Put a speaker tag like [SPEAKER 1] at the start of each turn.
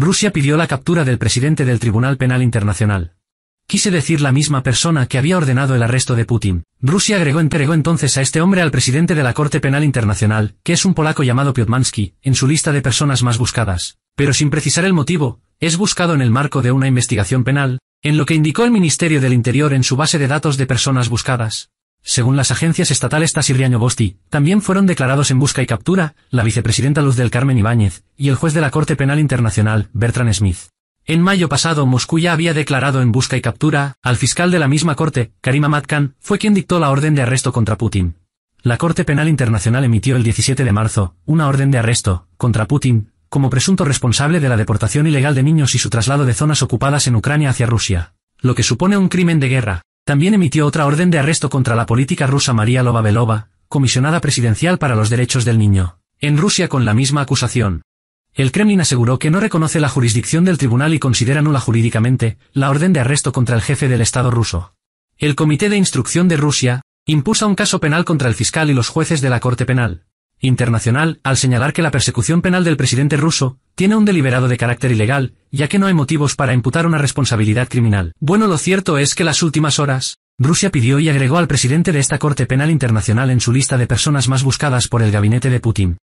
[SPEAKER 1] Rusia pidió la captura del presidente del Tribunal Penal Internacional. Quise decir la misma persona que había ordenado el arresto de Putin. Rusia agregó, entregó entonces a este hombre al presidente de la Corte Penal Internacional, que es un polaco llamado Piotmansky, en su lista de personas más buscadas. Pero sin precisar el motivo, es buscado en el marco de una investigación penal, en lo que indicó el Ministerio del Interior en su base de datos de personas buscadas. Según las agencias estatales Tassir Bosti, también fueron declarados en busca y captura, la vicepresidenta Luz del Carmen Ibáñez, y el juez de la Corte Penal Internacional, Bertrand Smith. En mayo pasado Moscú ya había declarado en busca y captura, al fiscal de la misma corte, Karima Matkan, fue quien dictó la orden de arresto contra Putin. La Corte Penal Internacional emitió el 17 de marzo, una orden de arresto, contra Putin, como presunto responsable de la deportación ilegal de niños y su traslado de zonas ocupadas en Ucrania hacia Rusia, lo que supone un crimen de guerra, también emitió otra orden de arresto contra la política rusa María Belova, comisionada presidencial para los derechos del niño, en Rusia con la misma acusación. El Kremlin aseguró que no reconoce la jurisdicción del tribunal y considera nula jurídicamente la orden de arresto contra el jefe del Estado ruso. El Comité de Instrucción de Rusia impuso un caso penal contra el fiscal y los jueces de la Corte Penal Internacional al señalar que la persecución penal del presidente ruso tiene un deliberado de carácter ilegal, ya que no hay motivos para imputar una responsabilidad criminal. Bueno, lo cierto es que las últimas horas, Rusia pidió y agregó al presidente de esta Corte Penal Internacional en su lista de personas más buscadas por el gabinete de Putin.